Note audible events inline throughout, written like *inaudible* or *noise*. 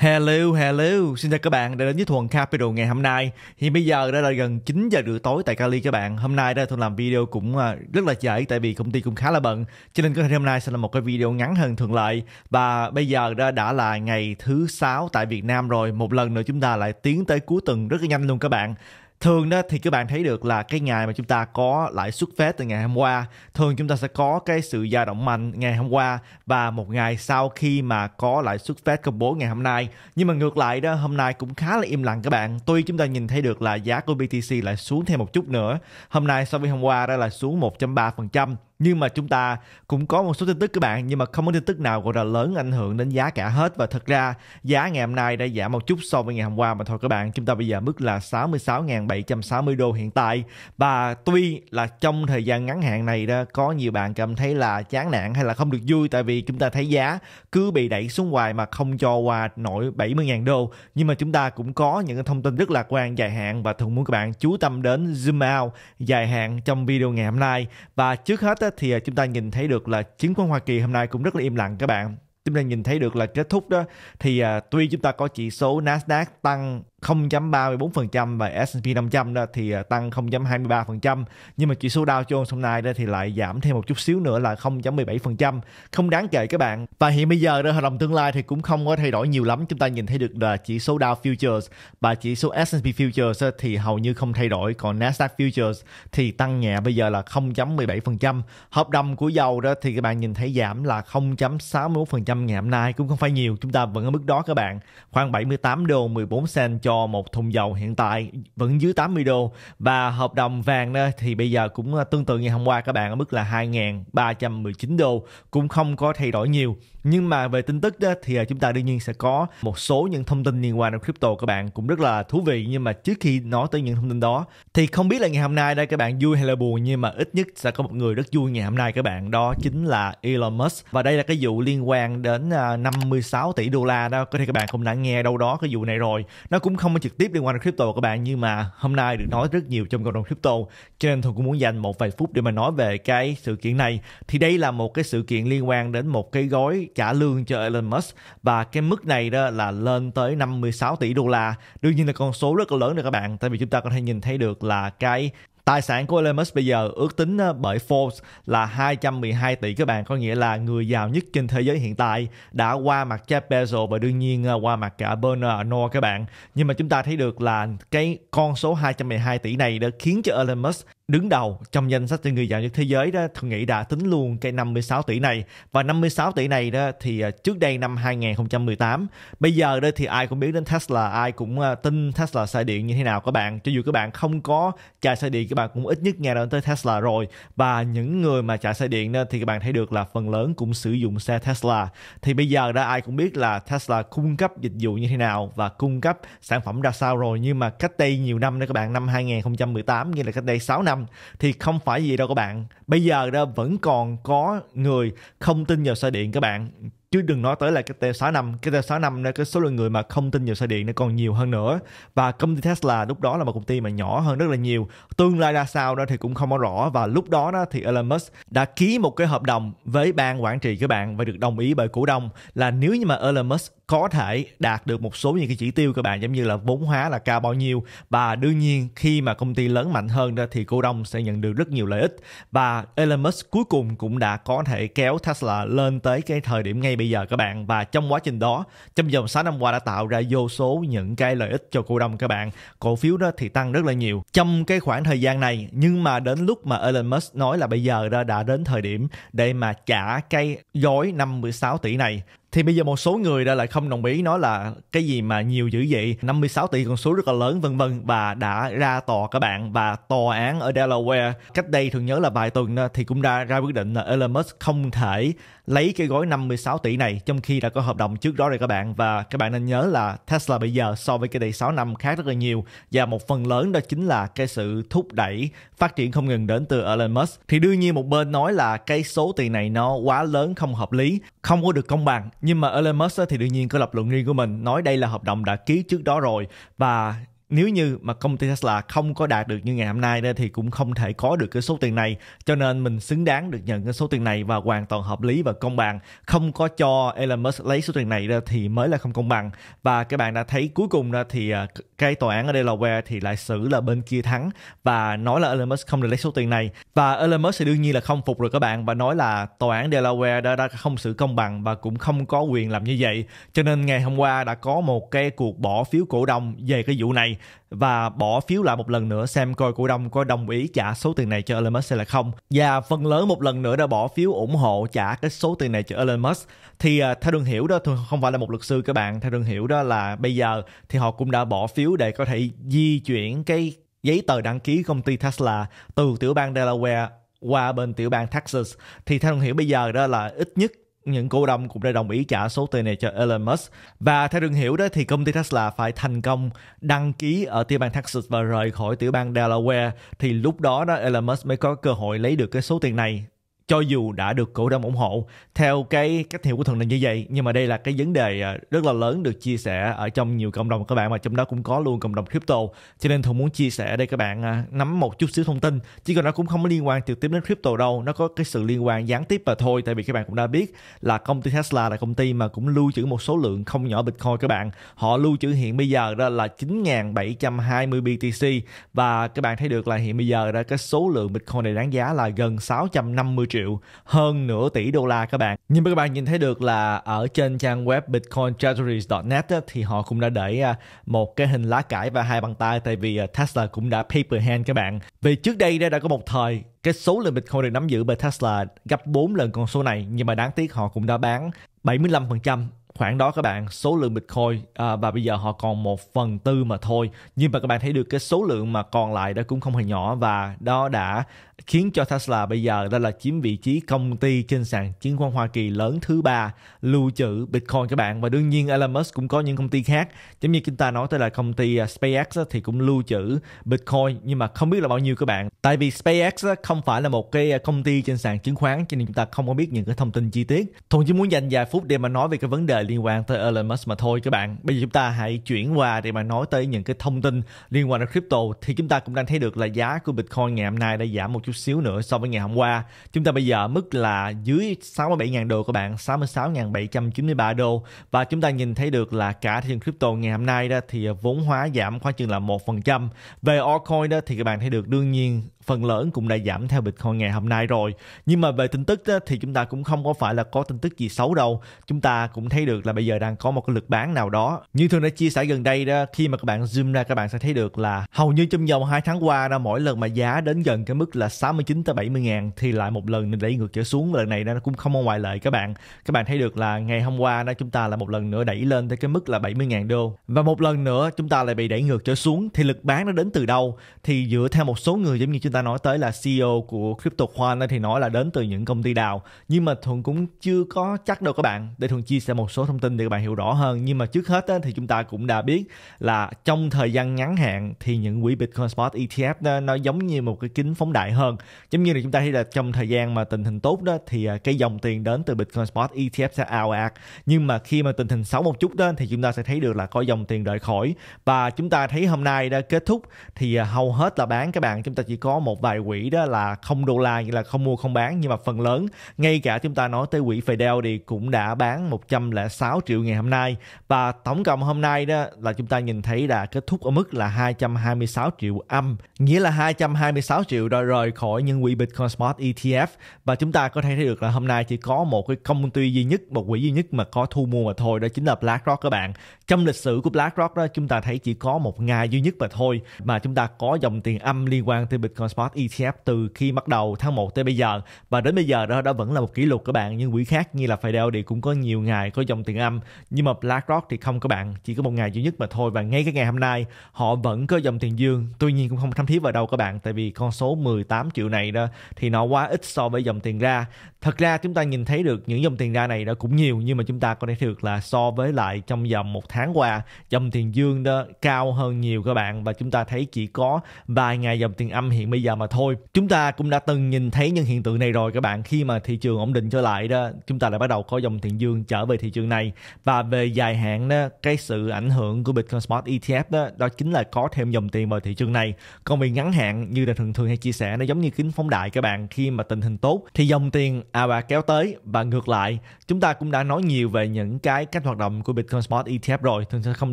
Hello, hello, xin chào các bạn đã đến với Thuần Capital ngày hôm nay Hiện bây giờ đã là gần 9 giờ rưỡi tối tại Cali các bạn Hôm nay đây Thuần làm video cũng à, rất là trễ tại vì công ty cũng khá là bận Cho nên có thể hôm nay sẽ là một cái video ngắn hơn thường lệ Và bây giờ đã, đã là ngày thứ sáu tại Việt Nam rồi Một lần nữa chúng ta lại tiến tới cuối tuần rất là nhanh luôn các bạn thường đó thì các bạn thấy được là cái ngày mà chúng ta có lãi suất phép từ ngày hôm qua thường chúng ta sẽ có cái sự dao động mạnh ngày hôm qua và một ngày sau khi mà có lãi suất phép công bố ngày hôm nay nhưng mà ngược lại đó hôm nay cũng khá là im lặng các bạn tuy chúng ta nhìn thấy được là giá của BTC lại xuống thêm một chút nữa hôm nay so với hôm qua đó là xuống 1.3% nhưng mà chúng ta cũng có một số tin tức các bạn nhưng mà không có tin tức nào gọi là lớn ảnh hưởng đến giá cả hết và thật ra giá ngày hôm nay đã giảm một chút so với ngày hôm qua mà thôi các bạn chúng ta bây giờ mức là 66.760 đô hiện tại và tuy là trong thời gian ngắn hạn này đó có nhiều bạn cảm thấy là chán nản hay là không được vui tại vì chúng ta thấy giá cứ bị đẩy xuống hoài mà không cho qua nổi 70.000 đô nhưng mà chúng ta cũng có những thông tin rất lạc quan dài hạn và thường muốn các bạn chú tâm đến zoom out dài hạn trong video ngày hôm nay và trước hết thì à, chúng ta nhìn thấy được là chứng khoán Hoa Kỳ hôm nay cũng rất là im lặng các bạn chúng ta nhìn thấy được là kết thúc đó thì à, tuy chúng ta có chỉ số Nasdaq tăng 0.34% và S&P 500 đó thì à, tăng 0.23% nhưng mà chỉ số Dow Jones hôm nay đó thì lại giảm thêm một chút xíu nữa là 0.17% không đáng kể các bạn và hiện bây giờ đó hợp đồng tương lai thì cũng không có thay đổi nhiều lắm chúng ta nhìn thấy được là chỉ số Dow Futures và chỉ số S&P Futures thì hầu như không thay đổi còn Nasdaq Futures thì tăng nhẹ bây giờ là 0.17% hợp đồng của dầu đó thì các bạn nhìn thấy giảm là 0.61% ngày hôm nay cũng không phải nhiều chúng ta vẫn ở mức đó các bạn khoảng 78 đô 14 cent cho cho một thùng dầu hiện tại vẫn dưới 80 đô và hợp đồng vàng đó thì bây giờ cũng ờ, tương tự như hôm qua các bạn ở mức là 2.319 đô cũng không có thay đổi nhiều nhưng mà về tin tức đó, thì ờ, chúng ta đương nhiên sẽ có một số những thông tin liên quan đến crypto các bạn cũng rất là thú vị nhưng mà trước khi nói tới những thông tin đó thì không biết là ngày hôm nay đây các bạn vui hay là buồn nhưng mà ít nhất sẽ có một người rất vui ngày hôm nay các bạn đó chính là Elon Musk và đây là cái vụ liên quan đến 56 ờ, tỷ đô la đó có thể các bạn cũng đã nghe đâu đó cái vụ này rồi nó cũng không có trực tiếp liên quan đến crypto các bạn nhưng mà hôm nay được nói rất nhiều trong cộng đồng crypto cho nên tôi cũng muốn dành một vài phút để mà nói về cái sự kiện này thì đây là một cái sự kiện liên quan đến một cái gói trả lương cho Elon Musk và cái mức này đó là lên tới 56 tỷ đô la đương nhiên là con số rất là lớn rồi các bạn tại vì chúng ta có thể nhìn thấy được là cái Tài sản của Elon Musk bây giờ ước tính ờ, bởi Forbes là 212 tỷ các bạn, có nghĩa là người giàu nhất trên thế giới hiện tại đã qua mặt Jeff Bezos và đương nhiên ờ, qua mặt cả Bernard Arnault các bạn. Nhưng mà chúng ta thấy được là cái con số 212 tỷ này đã khiến cho Elon Musk đứng đầu trong danh sách những người giàu nhất thế giới đó tôi nghĩ đã tính luôn cái 56 tỷ này và 56 tỷ này đó thì à, trước đây năm 2018 bây giờ đó thì ai cũng biết đến Tesla ai cũng à, tin Tesla xe điện như thế nào các bạn cho dù các bạn không có chạy xe điện các bạn cũng ít nhất nghe đến tới Tesla rồi và những người mà chạy xe điện đó, thì các bạn thấy được là phần lớn cũng sử dụng xe Tesla thì bây giờ đó ai cũng biết là Tesla cung cấp dịch vụ như thế nào và cung cấp sản phẩm ra sao rồi nhưng mà cách đây nhiều năm đó các bạn năm 2018 nghĩa là cách đây 6 năm 100% thì không phải gì đâu các bạn. Bây giờ đó vẫn còn có người không tin vào soi điện các bạn chứ đừng nói tới là cái T65 cái T65 là cái số lượng người mà không tin vào xe điện nó còn nhiều hơn nữa và công ty Tesla lúc đó là một công ty mà nhỏ hơn rất là nhiều tương lai ra sao đó thì cũng không có rõ và lúc đó đó thì Elon Musk đã ký một cái hợp đồng với ban quản trị các bạn và được đồng ý bởi cổ đông là nếu như mà Elon Musk có thể đạt được một số những cái chỉ tiêu các bạn giống như là vốn hóa là cao bao nhiêu và đương nhiên khi mà công ty lớn mạnh hơn ra thì cổ đông sẽ nhận được rất nhiều lợi ích và Elon Musk cuối cùng cũng đã có thể kéo Tesla lên tới cái thời điểm ngay bây giờ các bạn và trong quá trình đó trong vòng 6 năm qua đã tạo ra vô số những cái lợi ích cho cổ đông các bạn cổ phiếu đó thì tăng rất là nhiều trong cái khoảng thời gian này nhưng mà đến lúc mà Elon Musk nói là bây giờ đã, đã đến thời điểm để mà trả cái gói 56 tỷ này thì bây giờ một số người đã lại không đồng ý nói là cái gì mà nhiều dữ vậy 56 tỷ con số rất là lớn vân vân và đã ra tòa các bạn và tòa án ở Delaware cách đây thường nhớ là vài tuần thì cũng đã ra quyết định là Elon Musk không thể lấy cái gói 56 tỷ này trong khi đã có hợp đồng trước đó rồi các bạn và các bạn nên nhớ là Tesla bây giờ so với cái tỷ 6 năm khác rất là nhiều và một phần lớn đó chính là cái sự thúc đẩy phát triển không ngừng đến từ Elon Musk thì đương nhiên một bên nói là cái số tiền này nó quá lớn không hợp lý không có được công bằng nhưng mà Elon Musk thì đương nhiên có lập luận riêng của mình nói đây là hợp đồng đã ký trước đó rồi và nếu như mà công ty Tesla không có đạt được như ngày hôm nay thì cũng không thể có được cái số tiền này cho nên mình xứng đáng được nhận cái số tiền này và hoàn toàn hợp lý và công bằng không có cho Elon Musk lấy số tiền này ra thì mới là không công bằng và các bạn đã thấy cuối cùng ra thì à, cái tòa án ở Delaware thì lại xử là bên kia thắng và nói là Elon Musk không được lấy số tiền này và Elon Musk thì đương nhiên là không phục rồi các bạn và nói là tòa án Delaware đã, đã không xử công bằng và cũng không có quyền làm như vậy cho nên ngày hôm qua đã có một cái cuộc bỏ phiếu cổ đông về cái vụ này và bỏ phiếu lại một lần nữa xem coi cổ đông có đồng ý trả số tiền này cho Elon Musk hay là không. Và phần lớn một lần nữa đã bỏ phiếu ủng hộ trả cái số tiền này cho Elon Musk. Thì à, theo đường hiểu đó không phải là một luật sư các bạn, theo đường hiểu đó là bây giờ thì họ cũng đã bỏ phiếu để có thể di chuyển cái giấy tờ đăng ký công ty Tesla từ tiểu bang Delaware qua bên tiểu bang Texas thì theo đồng hiểu bây giờ đó là ít nhất những cổ đông cũng đã đồng ý trả số tiền này cho Elon Musk. Và theo đường hiểu đó thì công ty Tesla phải thành công đăng ký ở tiểu bang Texas và rời khỏi tiểu bang Delaware thì lúc đó đó Elon Musk mới có cơ hội lấy được cái số tiền này cho dù đã được cổ đông ủng hộ theo cái cách hiểu của thần là như vậy nhưng mà đây là cái vấn đề à, rất là lớn được chia sẻ ở trong nhiều cộng đồng các bạn mà trong đó cũng có luôn cộng đồng crypto cho nên thuận muốn chia sẻ đây các bạn à, nắm một chút xíu thông tin chứ còn nó cũng không liên quan trực tiếp đến crypto đâu nó có cái sự liên quan gián tiếp mà thôi tại vì các bạn cũng đã biết là công ty Tesla là công ty mà cũng lưu trữ một số lượng không nhỏ Bitcoin các bạn họ lưu trữ hiện bây giờ đó là 9.720 BTC và các bạn thấy được là hiện bây giờ ra cái số lượng Bitcoin này đáng giá là gần 650 triệu triệu hơn nửa tỷ đô la các bạn nhưng mà các bạn nhìn thấy được là ở trên trang web bitcointrajectories.net thì họ cũng đã để à, một cái hình lá cải và hai bàn tay tại vì à, Tesla cũng đã paper hand các bạn vì trước đây đã có một thời cái số lượng Bitcoin được nắm giữ bởi Tesla gấp 4 lần con số này nhưng mà đáng tiếc họ cũng đã bán 75% khoảng đó các bạn số lượng bitcoin à, và bây giờ họ còn một phần tư mà thôi nhưng mà các bạn thấy được cái số lượng mà còn lại đã cũng không hề nhỏ và đó đã khiến cho Tesla bây giờ đã là chiếm vị trí công ty trên sàn chứng khoán Hoa Kỳ lớn thứ ba lưu trữ Bitcoin các bạn và đương nhiên Elon Musk cũng có những công ty khác giống như chúng ta nói tới là công ty à, SpaceX thì cũng lưu trữ Bitcoin nhưng mà không biết là bao nhiêu các bạn tại vì SpaceX không phải là một cái à, công ty trên sàn chứng khoán cho nên chúng ta không có biết những cái thông tin chi tiết Thuận chỉ muốn dành vài phút để mà nói về cái vấn đề liên quan tới Elon Musk mà thôi các bạn bây giờ chúng ta hãy chuyển qua để mà nói tới những cái thông tin liên quan đến crypto thì chúng ta cũng đang thấy được là giá của Bitcoin ngày hôm nay đã giảm một chút xíu nữa so với ngày hôm qua. Chúng ta bây giờ mức là dưới 67.000 đô các bạn, 66.793 đô và chúng ta nhìn thấy được là cả thị trường crypto ngày hôm nay đó thì vốn hóa giảm khoảng chừng là 1%. Về altcoin đó thì các bạn thấy được đương nhiên phần lớn cũng đã giảm theo Bitcoin ngày hôm nay rồi. Nhưng mà về tin tức á, thì chúng ta cũng không có phải là có tin tức gì xấu đâu. Chúng ta cũng thấy được là bây giờ đang có một cái lực bán nào đó. Như thường đã chia sẻ gần đây đó, khi mà các bạn zoom ra các bạn sẽ thấy được là hầu như trong vòng 2 tháng qua đó mỗi lần mà giá đến gần cái mức là 69 tới 70 ngàn thì lại một lần đẩy ngược trở xuống. Lần này nó cũng không có ngoại lệ các bạn. Các bạn thấy được là ngày hôm qua đó chúng ta là một lần nữa đẩy lên tới cái mức là 70 ngàn đô. Và một lần nữa chúng ta lại bị đẩy ngược trở xuống thì lực bán nó đến từ đâu? Thì dựa theo một số người giống như chúng ta nói tới là CEO của Crypto Khoan thì nói là đến từ những công ty đào nhưng mà Thuận cũng chưa có chắc đâu các bạn để Thuận chia sẻ một số thông tin để các bạn hiểu rõ hơn nhưng mà trước hết thì chúng ta cũng đã biết là trong thời gian ngắn hạn thì những quỹ Bitcoin Spot ETF nó giống như một cái kính phóng đại hơn giống như là chúng ta thấy là trong thời gian mà tình hình tốt đó thì à, cái dòng tiền đến từ Bitcoin Spot ETF sẽ ào ạt nhưng mà khi mà tình hình xấu một chút đó thì chúng ta sẽ thấy được là có dòng tiền rời khỏi và chúng ta thấy hôm nay đã kết thúc thì à, hầu hết là bán các bạn chúng ta chỉ có một vài quỹ đó là không đô la nghĩa là không mua không bán nhưng mà phần lớn ngay cả chúng ta nói tới quỹ Fidel thì cũng đã bán 106 triệu ngày hôm nay và tổng cộng hôm nay đó là chúng ta nhìn thấy đã kết thúc ở mức là 226 triệu âm nghĩa là 226 triệu đã rời khỏi những quỹ Bitcoin Smart ETF và chúng ta có thể thấy được là hôm nay chỉ có một cái công ty duy nhất một quỹ duy nhất mà có thu mua mà thôi đó chính là BlackRock các bạn trong lịch sử của BlackRock đó chúng ta thấy chỉ có một ngày duy nhất mà thôi mà chúng ta có dòng tiền âm liên quan tới Bitcoin Spot ETF từ khi bắt đầu tháng 1 tới bây giờ và đến bây giờ đó đó vẫn là một kỷ lục các bạn nhưng quỹ khác như là Fidelity cũng có nhiều ngày có dòng tiền âm nhưng mà BlackRock thì không các bạn chỉ có một ngày duy nhất mà thôi và ngay cái ngày hôm nay họ vẫn có dòng tiền dương tuy nhiên cũng không thấm thía vào đâu các bạn tại vì con số 18 triệu này đó thì nó quá ít so với dòng tiền ra thật ra chúng ta nhìn thấy được những dòng tiền ra này đã cũng nhiều nhưng mà chúng ta có thể được là so với lại trong vòng một tháng qua dòng tiền dương đó cao hơn nhiều các bạn và chúng ta thấy chỉ có vài ngày dòng tiền âm hiện bây giờ mà thôi chúng ta cũng đã từng nhìn thấy những hiện tượng này rồi các bạn khi mà thị trường ổn định trở lại đó chúng ta lại bắt đầu có dòng tiền dương trở về thị trường này và về dài hạn đó cái sự ảnh hưởng của Bitcoin Spot ETF đó đó chính là có thêm dòng tiền vào thị trường này còn về ngắn hạn như là thường thường hay chia sẻ nó giống như kính phóng đại các bạn khi mà tình hình tốt thì dòng tiền à và kéo tới và ngược lại chúng ta cũng đã nói nhiều về những cái cách hoạt động của Bitcoin Spot ETF rồi thường sẽ không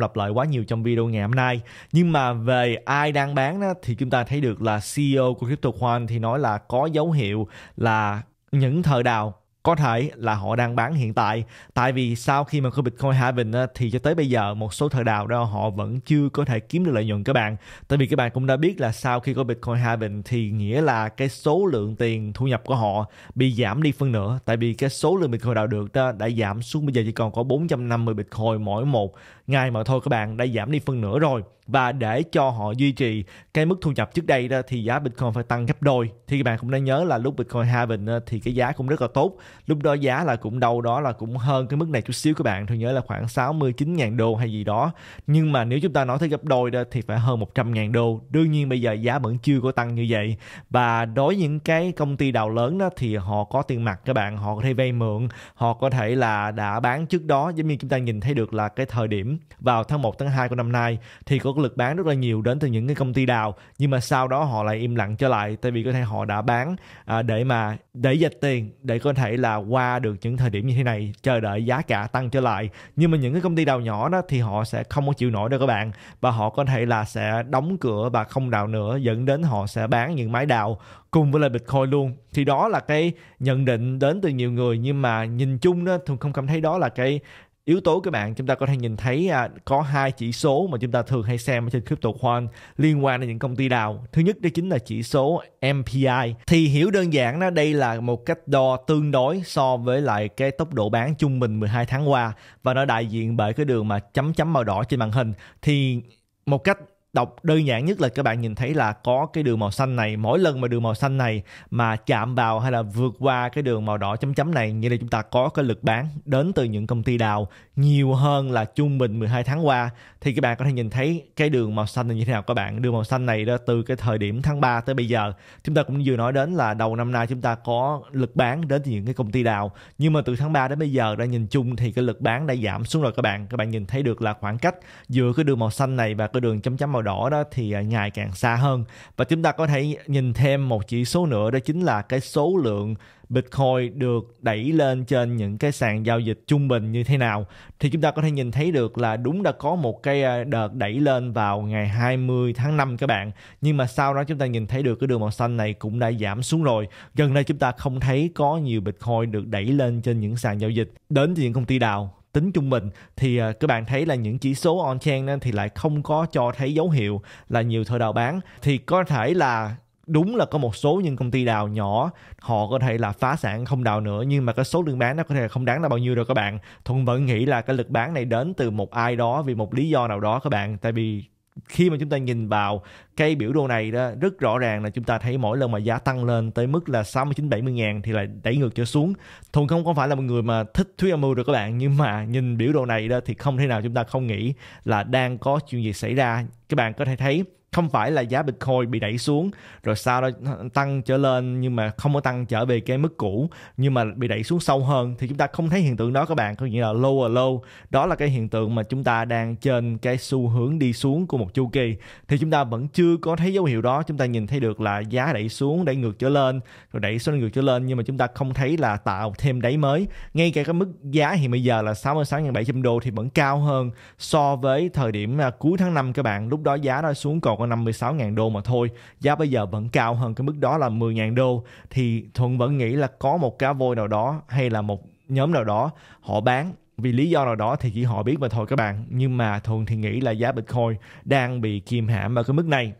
lặp lại quá nhiều trong video ngày hôm nay nhưng mà về ai đang bán đó, thì chúng ta thấy được là CEO của CryptoQuant thì nói là có dấu hiệu là những thời đào có thể là họ đang bán hiện tại tại vì sau khi mà có Bitcoin halving á, thì cho tới bây giờ một số thợ đào đó họ vẫn chưa có thể kiếm được lợi nhuận các bạn tại vì các bạn cũng đã biết là sau khi có Bitcoin halving thì nghĩa là cái số lượng tiền thu nhập của họ bị giảm đi phân nửa tại vì cái số lượng Bitcoin đào được đó đã giảm xuống bây giờ chỉ còn có 450 Bitcoin mỗi một ngày mà thôi các bạn đã giảm đi phân nửa rồi và để cho họ duy trì cái mức thu nhập trước đây đó thì giá Bitcoin phải tăng gấp đôi thì các bạn cũng nên nhớ là lúc Bitcoin halving ờ, thì cái giá cũng rất là tốt lúc đó giá là cũng đâu đó là cũng hơn cái mức này chút xíu các bạn tôi nhớ là khoảng 69.000 đô hay gì đó nhưng mà nếu chúng ta nói tới gấp đôi đó thì phải hơn 100.000 đô đương nhiên bây giờ giá vẫn chưa có tăng như vậy và đối với những cái công ty đào lớn đó thì họ có tiền mặt các bạn họ có thể vay mượn họ có thể là đã bán trước đó giống như chúng ta nhìn thấy được là cái thời điểm vào tháng 1 tháng 2 của năm nay thì có có lực bán rất là nhiều đến từ những cái công ty đào nhưng mà sau đó họ lại im lặng trở lại tại vì có thể họ đã bán à, để mà để dạch tiền để có thể là qua được những thời điểm như thế này chờ đợi giá cả tăng trở lại nhưng mà những cái công ty đào nhỏ đó thì họ sẽ không có chịu nổi đâu các bạn và họ có thể là sẽ đóng cửa và không đào nữa dẫn đến họ sẽ bán những máy đào cùng với lại Bitcoin luôn thì đó là cái nhận định đến từ nhiều người nhưng mà nhìn chung đó thường không cảm thấy đó là cái yếu tố các bạn chúng ta có thể nhìn thấy à, có hai chỉ số mà chúng ta thường hay xem ở trên crypto coin liên quan đến những công ty đào thứ nhất đó chính là chỉ số MPI thì hiểu đơn giản đó đây là một cách đo tương đối so với lại cái tốc độ bán trung bình 12 tháng qua và nó đại diện bởi cái đường mà chấm chấm màu đỏ trên màn hình thì một cách đọc đơn giản nhất là các bạn nhìn thấy là có cái đường màu xanh này mỗi lần mà đường màu xanh này mà chạm vào hay là vượt qua cái đường màu đỏ chấm chấm này như là chúng ta có cái lực bán đến từ những công ty đào nhiều hơn là trung bình 12 tháng qua thì các bạn có thể nhìn thấy cái đường màu xanh này như thế nào các bạn đường màu xanh này đó từ cái thời điểm tháng 3 tới bây giờ chúng ta cũng vừa nói đến là đầu năm nay chúng ta có lực bán đến từ những cái công ty đào nhưng mà từ tháng 3 đến bây giờ đã nhìn chung thì cái lực bán đã giảm xuống rồi các bạn các bạn nhìn thấy được là khoảng cách giữa cái đường màu xanh này và cái đường chấm chấm màu màu đỏ đó thì à, ngày càng xa hơn và chúng ta có thể nhìn thêm một chỉ số nữa đó chính là cái số lượng Bitcoin được đẩy lên trên những cái sàn giao dịch trung bình như thế nào thì chúng ta có thể nhìn thấy được là đúng đã có một cái à, đợt đẩy lên vào ngày 20 tháng 5 các bạn nhưng mà sau đó chúng ta nhìn thấy được cái đường màu xanh này cũng đã giảm xuống rồi gần đây chúng ta không thấy có nhiều Bitcoin được đẩy lên trên những sàn giao dịch đến từ những công ty đào tính trung bình thì à, các bạn thấy là những chỉ số on chain thì lại không có cho thấy dấu hiệu là nhiều thợ đào bán thì có thể là đúng là có một số những công ty đào nhỏ họ có thể là phá sản không đào nữa nhưng mà cái số lượng bán nó có thể không đáng là bao nhiêu đâu các bạn thuận vẫn nghĩ là cái lực bán này đến từ một ai đó vì một lý do nào đó các bạn tại vì khi mà chúng ta nhìn vào cây biểu đồ này đó rất rõ ràng là chúng ta thấy mỗi lần mà giá tăng lên tới mức là 69 70 ngàn thì lại đẩy ngược trở xuống Thuận không có phải là một người mà thích thuyết âm mưu được các bạn nhưng mà nhìn biểu đồ này đó thì không thể nào chúng ta không nghĩ là đang có chuyện gì xảy ra các bạn có thể thấy không phải là giá Bitcoin bị đẩy xuống rồi sau đó tăng trở lên nhưng mà không có tăng trở về cái mức cũ nhưng mà bị đẩy xuống sâu hơn thì chúng ta không thấy hiện tượng đó các bạn có nghĩa là lower low đó là cái hiện tượng mà chúng ta đang trên cái xu hướng đi xuống của một chu kỳ thì chúng ta vẫn chưa có thấy dấu hiệu đó chúng ta nhìn thấy được là giá đẩy xuống đẩy ngược trở lên rồi đẩy xuống ngược trở lên nhưng mà chúng ta không thấy là tạo thêm đáy mới ngay cả cái mức giá hiện bây giờ là 66.700 đô thì vẫn cao hơn so với thời điểm à, cuối tháng 5 các bạn lúc đó giá nó xuống còn còn có 56.000 đô mà thôi giá bây giờ vẫn cao hơn cái mức đó là 10.000 đô thì Thuận vẫn nghĩ là có một cá voi nào đó hay là một nhóm nào đó họ bán vì lý do nào đó thì chỉ họ biết mà thôi các bạn nhưng mà Thuận thì nghĩ là giá Bitcoin đang bị kiềm hãm ở cái mức này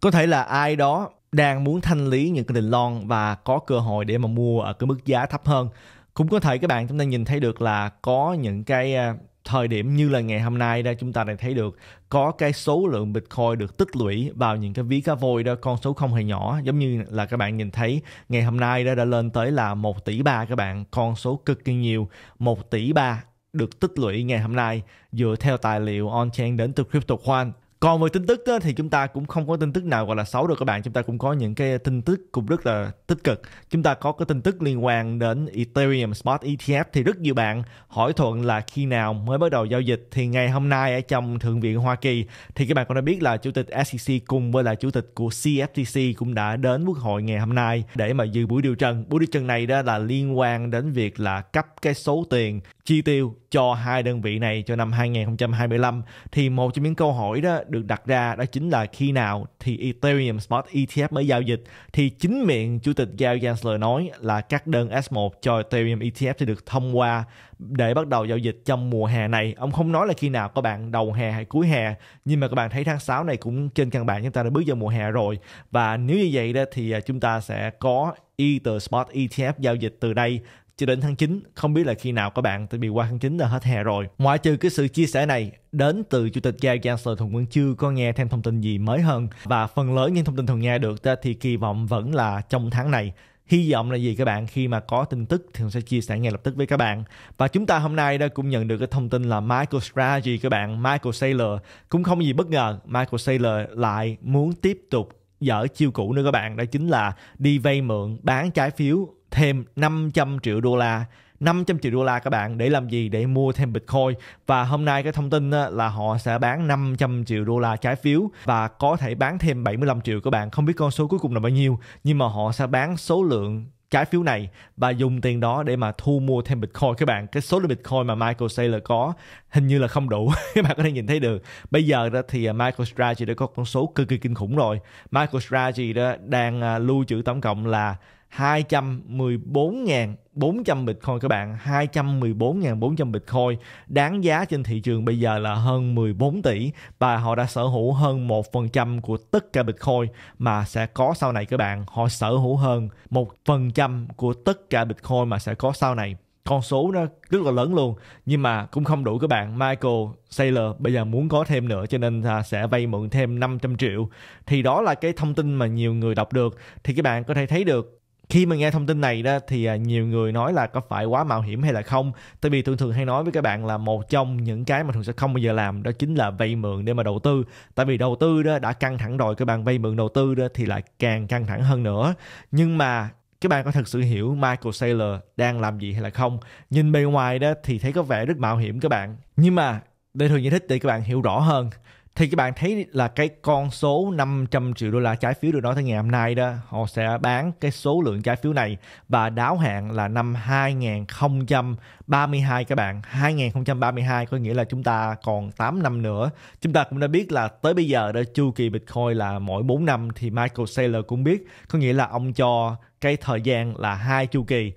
có thể là ai đó đang muốn thanh lý những cái định lon và có cơ hội để mà mua ở cái mức giá thấp hơn cũng có thể các bạn chúng ta nhìn thấy được là có những cái à, thời điểm như là ngày hôm nay đó chúng ta đã thấy được có cái số lượng Bitcoin được tích lũy vào những cái ví cá voi đó con số không hề nhỏ giống như là các bạn nhìn thấy ngày hôm nay đó đã lên tới là 1 tỷ ba các bạn con số cực kỳ nhiều 1 tỷ ba được tích lũy ngày hôm nay dựa theo tài liệu on-chain đến từ CryptoQuant còn về tin tức đó, thì chúng ta cũng không có tin tức nào gọi là xấu được các bạn chúng ta cũng có những cái tin tức cũng rất là tích cực chúng ta có cái tin tức liên quan đến Ethereum Spot ETF thì rất nhiều bạn hỏi thuận là khi nào mới bắt đầu giao dịch thì ngày hôm nay ở trong thượng viện Hoa Kỳ thì các bạn cũng đã biết là chủ tịch SEC cùng với là chủ tịch của CFTC cũng đã đến quốc hội ngày hôm nay để mà dự buổi điều trần buổi điều trần này đó là liên quan đến việc là cấp cái số tiền chi tiêu cho hai đơn vị này cho năm 2025 thì một trong những câu hỏi đó được đặt ra đó chính là khi nào thì Ethereum Spot ETF mới giao dịch thì chính miệng chủ tịch Gary Gensler nói là các đơn S1 cho Ethereum ETF sẽ được thông qua để bắt đầu giao dịch trong mùa hè này. Ông không nói là khi nào các bạn đầu hè hay cuối hè, nhưng mà các bạn thấy tháng 6 này cũng trên căn bản chúng ta đã bước vào mùa hè rồi. Và nếu như vậy đó thì à, chúng ta sẽ có Ether Spot ETF giao dịch từ đây cho đến tháng 9. Không biết là khi nào các bạn, tại vì qua tháng 9 là hết hè rồi. Ngoại trừ cái sự chia sẻ này đến từ Chủ tịch Gary Chancellor Thuận Quân chưa có nghe thêm thông tin gì mới hơn. Và phần lớn những thông tin thường nghe được thì kỳ vọng vẫn là trong tháng này Hy vọng là gì các bạn khi mà có tin tức thì sẽ chia sẻ ngay lập tức với các bạn. Và chúng ta hôm nay đã cũng nhận được cái thông tin là Michael Strategy các bạn, Michael Saylor cũng không gì bất ngờ, Michael Saylor lại muốn tiếp tục dở chiêu cũ nữa các bạn đó chính là đi vay mượn bán trái phiếu thêm 500 triệu đô la 500 triệu đô la các bạn để làm gì để mua thêm Bitcoin và hôm nay cái thông tin là họ sẽ bán 500 triệu đô la trái phiếu và có thể bán thêm 75 triệu các bạn không biết con số cuối cùng là bao nhiêu nhưng mà họ sẽ bán số lượng trái phiếu này và dùng tiền đó để mà thu mua thêm Bitcoin các bạn cái số lượng Bitcoin mà Michael Saylor có hình như là không đủ *laughs* các bạn có thể nhìn thấy được bây giờ đó thì à, Michael Strategy đã có con số cực kỳ kinh khủng rồi Michael Strategy đó đang à, lưu trữ tổng cộng là 214.400 Bitcoin các bạn 214.400 Bitcoin đáng giá trên thị trường bây giờ là hơn 14 tỷ và họ đã sở hữu hơn 1% của tất cả Bitcoin mà sẽ có sau này các bạn họ sở hữu hơn 1% của tất cả Bitcoin mà sẽ có sau này con số nó rất là lớn luôn nhưng mà cũng không đủ các bạn Michael Saylor bây giờ muốn có thêm nữa cho nên sẽ vay mượn thêm 500 triệu thì đó là cái thông tin mà nhiều người đọc được thì các bạn có thể thấy được khi mà nghe thông tin này đó thì à, nhiều người nói là có phải quá mạo hiểm hay là không tại vì thường thường hay nói với các bạn là một trong những cái mà thường sẽ không bao giờ làm đó chính là vay mượn để mà đầu tư tại vì đầu tư đó đã căng thẳng rồi các bạn vay mượn đầu tư đó thì lại càng căng thẳng hơn nữa nhưng mà các bạn có thật sự hiểu Michael Saylor đang làm gì hay là không nhìn bề ngoài đó thì thấy có vẻ rất mạo hiểm các bạn nhưng mà để thường giải thích để các bạn hiểu rõ hơn thì các bạn thấy là cái con số 500 triệu đô la trái phiếu được nói tới ngày hôm nay đó họ sẽ bán cái số lượng trái phiếu này và đáo hạn là năm 2032 các bạn 2032 có nghĩa là chúng ta còn 8 năm nữa chúng ta cũng đã biết là tới bây giờ đã chu kỳ Bitcoin là mỗi 4 năm thì Michael Saylor cũng biết có nghĩa là ông cho cái thời gian là hai chu kỳ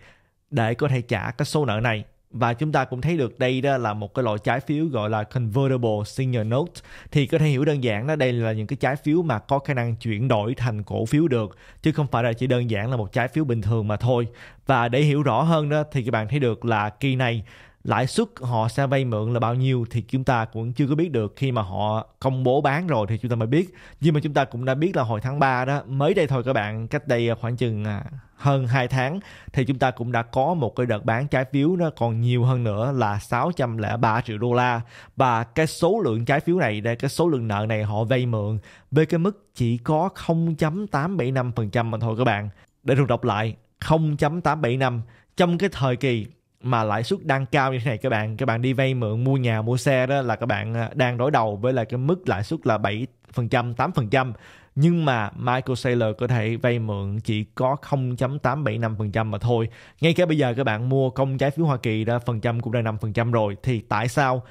để có thể trả cái số nợ này và chúng ta cũng thấy được đây đó là một cái loại trái phiếu gọi là convertible senior note thì có thể hiểu đơn giản đó đây là những cái trái phiếu mà có khả năng chuyển đổi thành cổ phiếu được chứ không phải là chỉ đơn giản là một trái phiếu bình thường mà thôi và để hiểu rõ hơn đó thì các bạn thấy được là kỳ này lãi suất họ sẽ vay mượn là bao nhiêu thì chúng ta cũng chưa có biết được khi mà họ công bố bán rồi thì chúng ta mới biết nhưng mà chúng ta cũng đã biết là hồi tháng 3 đó mới đây thôi các bạn cách đây khoảng chừng à, hơn 2 tháng thì chúng ta cũng đã có một cái đợt bán trái phiếu nó còn nhiều hơn nữa là 603 triệu đô la và cái số lượng trái phiếu này đây cái số lượng nợ này họ vay mượn với cái mức chỉ có 0.875% mà thôi các bạn để được đọc lại 0.875 trong cái thời kỳ mà lãi suất đang cao như thế này các bạn các bạn đi vay mượn mua nhà mua xe đó là các bạn à, đang đối đầu với là cái mức lãi suất là 7 phần trăm 8 phần trăm nhưng mà Michael Saylor có thể vay mượn chỉ có 0.875% mà thôi. Ngay cả bây giờ các bạn mua công trái phiếu Hoa Kỳ đó phần trăm cũng đã 5% rồi thì tại sao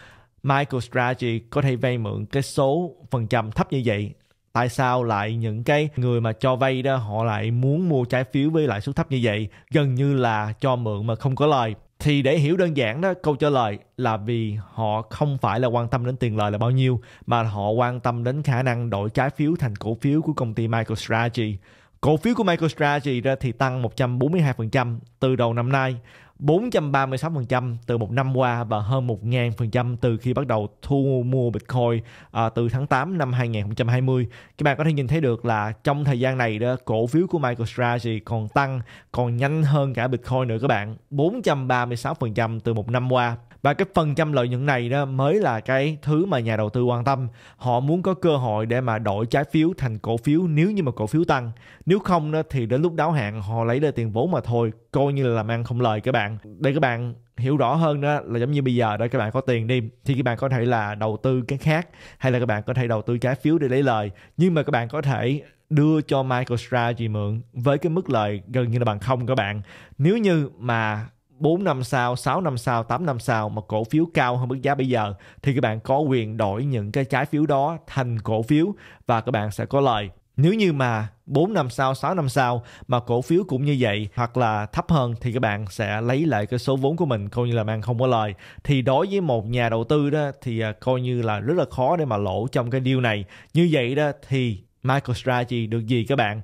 Michael Strategy có thể vay mượn cái số phần trăm thấp như vậy tại sao lại những cái người mà cho vay đó họ lại muốn mua trái phiếu với lãi suất thấp như vậy gần như là cho mượn mà không có lời thì để hiểu đơn giản đó câu trả lời là vì họ không phải là quan tâm đến tiền lời là bao nhiêu mà họ quan tâm đến khả năng đổi trái phiếu thành cổ phiếu của công ty MicroStrategy Cổ phiếu của MicroStrategy ra thì tăng 142% từ đầu năm nay 436% từ một năm qua và hơn 1.000% từ khi bắt đầu thu mua Bitcoin à, từ tháng 8 năm 2020. Các bạn có thể nhìn thấy được là trong thời gian này đó cổ phiếu của MicroStrategy còn tăng còn nhanh hơn cả Bitcoin nữa các bạn. 436% từ một năm qua và cái phần trăm lợi nhuận này đó mới là cái thứ mà nhà đầu tư quan tâm họ muốn có cơ hội để mà đổi trái phiếu thành cổ phiếu nếu như mà cổ phiếu tăng nếu không đó, thì đến lúc đáo hạn họ lấy ra tiền vốn mà thôi coi như là làm ăn không lời các bạn để các bạn hiểu rõ hơn đó là giống như bây giờ đó các bạn có tiền đi thì các bạn có thể là đầu tư cái khác hay là các bạn có thể đầu tư trái phiếu để lấy lời nhưng mà các bạn có thể đưa cho MicroStrategy mượn với cái mức lời gần như là bằng không các bạn nếu như mà 4 năm sau, 6 năm sau, 8 năm sau mà cổ phiếu cao hơn mức giá bây giờ thì các bạn có quyền đổi những cái trái phiếu đó thành cổ phiếu và các bạn sẽ có lời. Nếu như mà 4 năm sau, 6 năm sau mà cổ phiếu cũng như vậy hoặc là thấp hơn thì các bạn sẽ lấy lại cái số vốn của mình coi như là bạn không có lời. Thì đối với một nhà đầu tư đó thì à, coi như là rất là khó để mà lỗ trong cái điều này. Như vậy đó thì MicroStrategy được gì các bạn?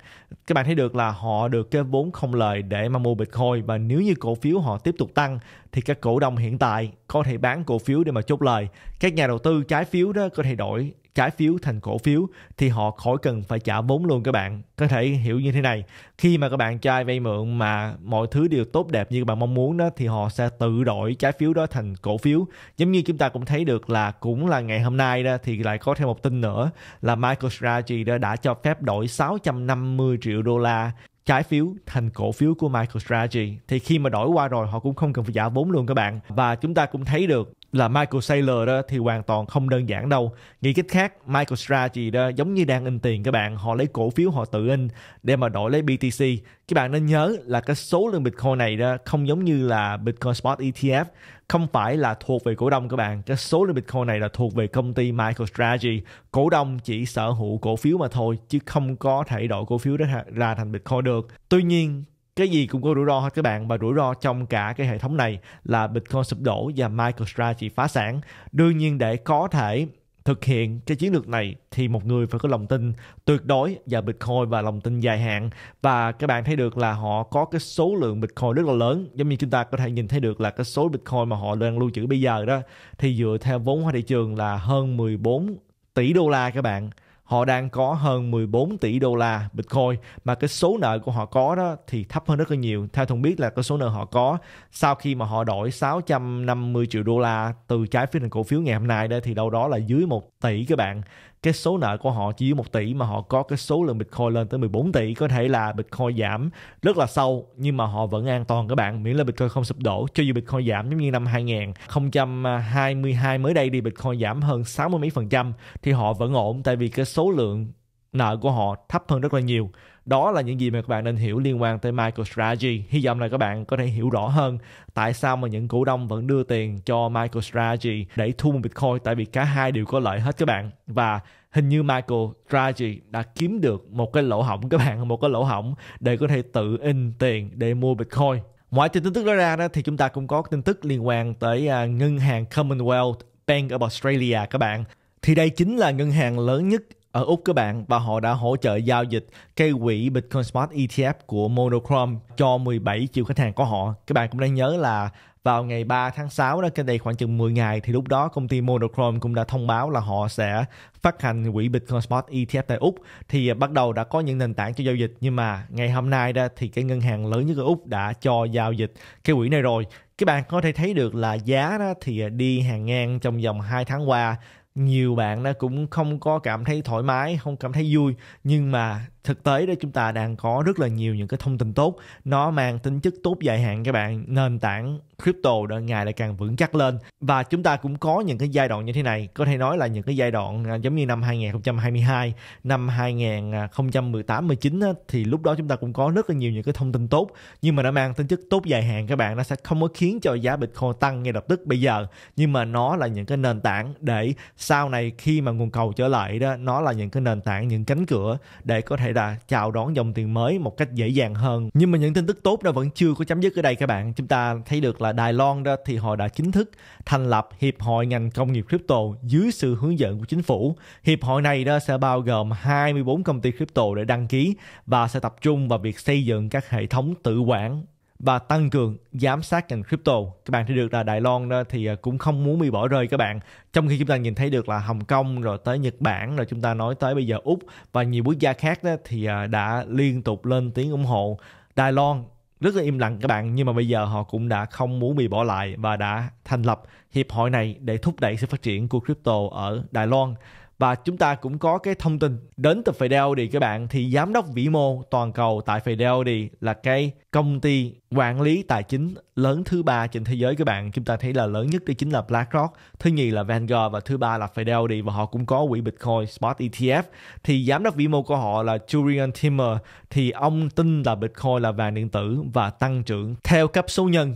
Các bạn thấy được là họ được cái vốn không lời để mà mua Bitcoin và nếu như cổ phiếu họ tiếp tục tăng thì các cổ đông hiện tại có thể bán cổ phiếu để mà chốt lời. Các nhà đầu tư trái phiếu đó có thể đổi trái phiếu thành cổ phiếu thì họ khỏi cần phải trả vốn luôn các bạn có thể hiểu như thế này khi mà các bạn cho ai vay mượn mà mọi thứ đều tốt đẹp như các bạn mong muốn đó thì họ sẽ tự đổi trái phiếu đó thành cổ phiếu giống như chúng ta cũng thấy được là cũng là ngày hôm nay đó thì lại có thêm một tin nữa là MicroStrategy đã, đã cho phép đổi 650 triệu đô la trái phiếu thành cổ phiếu của MicroStrategy thì khi mà đổi qua rồi họ cũng không cần phải trả vốn luôn các bạn và chúng ta cũng thấy được là Michael Saylor đó thì hoàn toàn không đơn giản đâu. Nghĩ cách khác, Michael Strategy đó giống như đang in tiền các bạn, họ lấy cổ phiếu họ tự in để mà đổi lấy BTC. Các bạn nên nhớ là cái số lượng Bitcoin này đó không giống như là Bitcoin Spot ETF, không phải là thuộc về cổ đông các bạn. Cái số lượng Bitcoin này là thuộc về công ty Michael Strategy. Cổ đông chỉ sở hữu cổ phiếu mà thôi chứ không có thể đổi cổ phiếu đó ra thành Bitcoin được. Tuy nhiên, cái gì cũng có rủi ro hết các bạn và rủi ro trong cả cái hệ thống này là Bitcoin sụp đổ và MicroStrategy phá sản. Đương nhiên để có thể thực hiện cái chiến lược này thì một người phải có lòng tin tuyệt đối và Bitcoin và lòng tin dài hạn và các bạn thấy được là họ có cái số lượng Bitcoin rất là lớn giống như chúng ta có thể nhìn thấy được là cái số Bitcoin mà họ đang lưu trữ bây giờ đó thì dựa theo vốn hóa thị trường là hơn 14 tỷ đô la các bạn họ đang có hơn 14 tỷ đô la Bitcoin mà cái số nợ của họ có đó thì thấp hơn rất là nhiều. Theo thông biết là cái số nợ họ có sau khi mà họ đổi 650 triệu đô la từ trái phiếu thành cổ phiếu ngày hôm nay đó thì đâu đó là dưới 1 tỷ các bạn cái số nợ của họ chỉ dưới 1 tỷ mà họ có cái số lượng Bitcoin lên tới 14 tỷ có thể là Bitcoin giảm rất là sâu nhưng mà họ vẫn an toàn các bạn miễn là Bitcoin không sụp đổ cho dù Bitcoin giảm giống như năm 2022 mới đây đi Bitcoin giảm hơn 60 mấy phần trăm thì họ vẫn ổn tại vì cái số lượng nợ của họ thấp hơn rất là nhiều đó là những gì mà các bạn nên hiểu liên quan tới MicroStrategy. Hy vọng là các bạn có thể hiểu rõ hơn tại sao mà những cổ đông vẫn đưa tiền cho MicroStrategy để thu mua Bitcoin tại vì cả hai đều có lợi hết các bạn và hình như Michael Strategy đã kiếm được một cái lỗ hỏng các bạn một cái lỗ hỏng để có thể tự in tiền để mua Bitcoin ngoài tin tức đó ra đó thì chúng ta cũng có tin tức liên quan tới à, ngân hàng Commonwealth Bank of Australia các bạn thì đây chính là ngân hàng lớn nhất ở Úc các bạn và họ đã hỗ trợ giao dịch cây quỹ Bitcoin Smart ETF của Monochrome cho 17 triệu khách hàng của họ. Các bạn cũng đang nhớ là vào ngày 3 tháng 6 đó cách đây khoảng chừng 10 ngày thì lúc đó công ty Monochrome cũng đã thông báo là họ sẽ phát hành quỹ Bitcoin Spot ETF tại Úc thì bắt đầu đã có những nền tảng cho giao dịch nhưng mà ngày hôm nay đó thì cái ngân hàng lớn nhất ở Úc đã cho giao dịch cái quỹ này rồi các bạn có thể thấy được là giá đó thì đi hàng ngang trong vòng 2 tháng qua nhiều bạn nó cũng không có cảm thấy thoải mái không cảm thấy vui nhưng mà thực tế đó chúng ta đang có rất là nhiều những cái thông tin tốt nó mang tính chất tốt dài hạn các bạn nền tảng crypto đã ngày lại càng vững chắc lên và chúng ta cũng có những cái giai đoạn như thế này có thể nói là những cái giai đoạn à, giống như năm 2022 năm 2018 19 thì lúc đó chúng ta cũng có rất là nhiều những cái thông tin tốt nhưng mà nó mang tính chất tốt dài hạn các bạn nó sẽ không có khiến cho giá Bitcoin tăng ngay lập tức bây giờ nhưng mà nó là những cái nền tảng để sau này khi mà nguồn cầu trở lại đó nó là những cái nền tảng những cánh cửa để có thể người chào đón dòng tiền mới một cách dễ dàng hơn nhưng mà những tin tức tốt đó vẫn chưa có chấm dứt ở đây các bạn chúng ta thấy được là Đài Loan đó thì họ đã chính thức thành lập hiệp hội ngành công nghiệp crypto dưới sự hướng dẫn của chính phủ hiệp hội này đó sẽ bao gồm 24 công ty crypto để đăng ký và sẽ tập trung vào việc xây dựng các hệ thống tự quản và tăng cường giám sát ngành crypto. Các bạn thấy được là Đài Loan đó thì à, cũng không muốn bị bỏ rơi các bạn. Trong khi chúng ta nhìn thấy được là Hồng Kông rồi tới Nhật Bản rồi chúng ta nói tới bây giờ Úc và nhiều quốc gia khác đó thì à, đã liên tục lên tiếng ủng hộ Đài Loan rất là im lặng các bạn nhưng mà bây giờ họ cũng đã không muốn bị bỏ lại và đã thành lập hiệp hội này để thúc đẩy sự phát triển của crypto ở Đài Loan và chúng ta cũng có cái thông tin đến từ Fidelity các bạn thì giám đốc vĩ mô toàn cầu tại Fidelity là cái công ty quản lý tài chính lớn thứ ba trên thế giới các bạn chúng ta thấy là lớn nhất thì chính là BlackRock thứ nhì là Vanguard và thứ ba là Fidelity và họ cũng có quỹ Bitcoin Spot ETF thì giám đốc vĩ mô của họ là Julian Timmer thì ông tin là Bitcoin là vàng điện tử và tăng trưởng theo cấp số nhân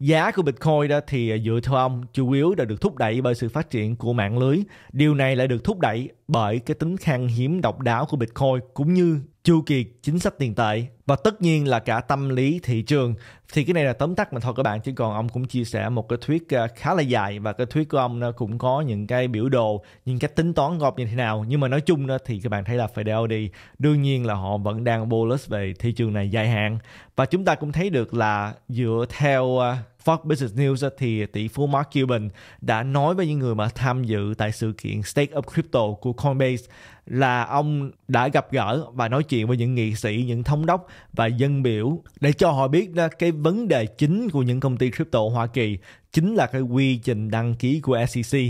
Giá của Bitcoin đó thì à, dựa theo ông chủ yếu đã được thúc đẩy bởi sự phát triển của mạng lưới. Điều này lại được thúc đẩy bởi cái tính khan hiếm độc đáo của Bitcoin cũng như chu kỳ chính sách tiền tệ và tất nhiên là cả tâm lý thị trường thì cái này là tóm tắt mà thôi các bạn chứ còn ông cũng chia sẻ một cái thuyết à, khá là dài và cái thuyết của ông nó à, cũng có những cái biểu đồ những cái tính toán gộp như thế nào nhưng mà nói chung đó thì các bạn thấy là Fed đi đương nhiên là họ vẫn đang bullish về thị trường này dài hạn và chúng ta cũng thấy được là dựa theo Fox Business News thì tỷ phú Mark Cuban đã nói với những người mà tham dự tại sự kiện Stake Up Crypto của Coinbase là ông đã gặp gỡ và nói chuyện với những nghị sĩ, những thống đốc và dân biểu để cho họ biết cái vấn đề chính của những công ty crypto Hoa Kỳ chính là cái quy trình đăng ký của SEC